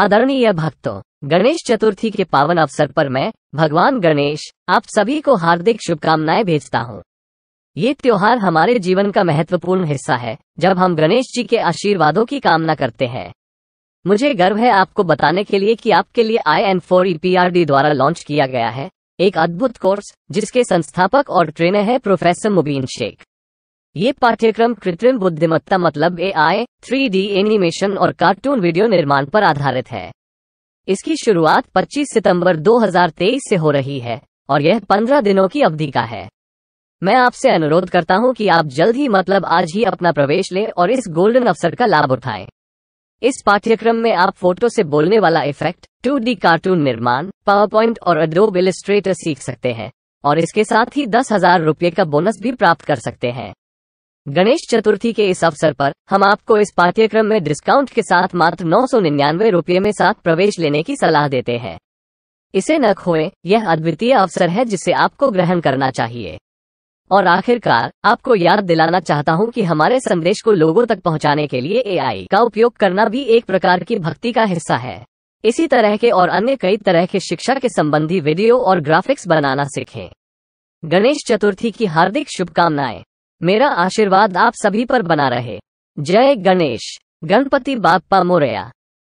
आदरणीय भक्तों गणेश चतुर्थी के पावन अवसर पर मैं भगवान गणेश आप सभी को हार्दिक शुभकामनाएं भेजता हूँ ये त्योहार हमारे जीवन का महत्वपूर्ण हिस्सा है जब हम गणेश जी के आशीर्वादों की कामना करते हैं मुझे गर्व है आपको बताने के लिए कि आपके लिए आई एन फोर ई द्वारा लॉन्च किया गया है एक अद्भुत कोर्स जिसके संस्थापक और ट्रेनर है प्रोफेसर मुबीन शेख ये पाठ्यक्रम कृत्रिम बुद्धिमत्ता मतलब A I three D animation और कार्टून वीडियो निर्माण पर आधारित है इसकी शुरुआत 25 सितंबर 2023 से हो रही है और यह 15 दिनों की अवधि का है मैं आपसे अनुरोध करता हूं कि आप जल्द ही मतलब आज ही अपना प्रवेश लें और इस गोल्डन अवसर का लाभ उठाएं इस पाठ्यक्रम में आप फोटो से बोलने वाला इफेक्ट टू कार्टून निर्माण पावर पॉइंट और अडोब इलिस्ट्रेटर सीख सकते हैं और इसके साथ ही दस हजार रूपए का बोनस भी प्राप्त कर सकते हैं गणेश चतुर्थी के इस अवसर पर हम आपको इस पाठ्यक्रम में डिस्काउंट के साथ मात्र नौ सौ निन्यानवे रूपए में साथ प्रवेश लेने की सलाह देते हैं इसे न खोए यह अद्वितीय अवसर है जिसे आपको ग्रहण करना चाहिए और आखिरकार आपको याद दिलाना चाहता हूँ कि हमारे संदेश को लोगों तक पहुँचाने के लिए ए का उपयोग करना भी एक प्रकार की भक्ति का हिस्सा है इसी तरह के और अन्य कई तरह के शिक्षा के संबंधी वीडियो और ग्राफिक्स बनाना सीखें गणेश चतुर्थी की हार्दिक शुभकामनाएं मेरा आशीर्वाद आप सभी पर बना रहे जय गणेश गणपति बाप्पा मोरया